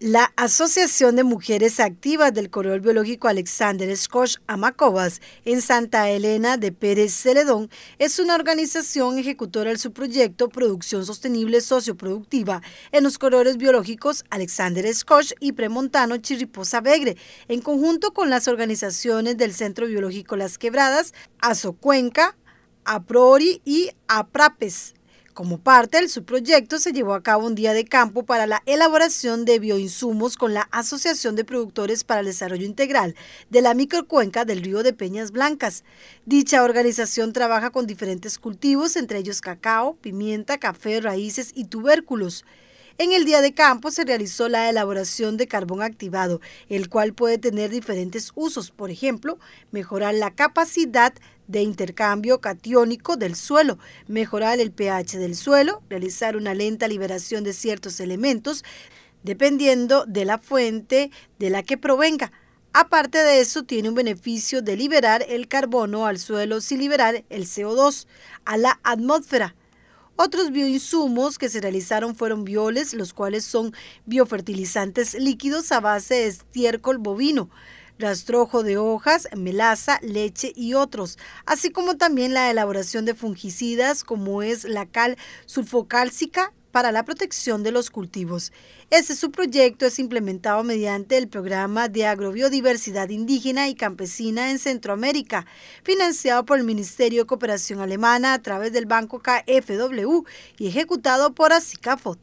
La Asociación de Mujeres Activas del Corredor Biológico Alexander Scott Amacobas en Santa Elena de Pérez Celedón es una organización ejecutora del subproyecto Producción Sostenible Socioproductiva en los corredores biológicos Alexander Scotch y Premontano Chirriposa Begre, en conjunto con las organizaciones del Centro Biológico Las Quebradas, Azocuenca, Aprori y Aprapes. Como parte del subproyecto se llevó a cabo un día de campo para la elaboración de bioinsumos con la Asociación de Productores para el Desarrollo Integral de la microcuenca del río de Peñas Blancas. Dicha organización trabaja con diferentes cultivos, entre ellos cacao, pimienta, café, raíces y tubérculos. En el día de campo se realizó la elaboración de carbón activado, el cual puede tener diferentes usos, por ejemplo, mejorar la capacidad de intercambio catiónico del suelo, mejorar el pH del suelo, realizar una lenta liberación de ciertos elementos, dependiendo de la fuente de la que provenga. Aparte de eso, tiene un beneficio de liberar el carbono al suelo sin liberar el CO2 a la atmósfera otros bioinsumos que se realizaron fueron violes, los cuales son biofertilizantes líquidos a base de estiércol bovino, rastrojo de hojas, melaza, leche y otros, así como también la elaboración de fungicidas como es la cal sulfocálcica para la protección de los cultivos. Este subproyecto es implementado mediante el Programa de Agrobiodiversidad Indígena y Campesina en Centroamérica, financiado por el Ministerio de Cooperación Alemana a través del Banco KFW y ejecutado por Asicafot.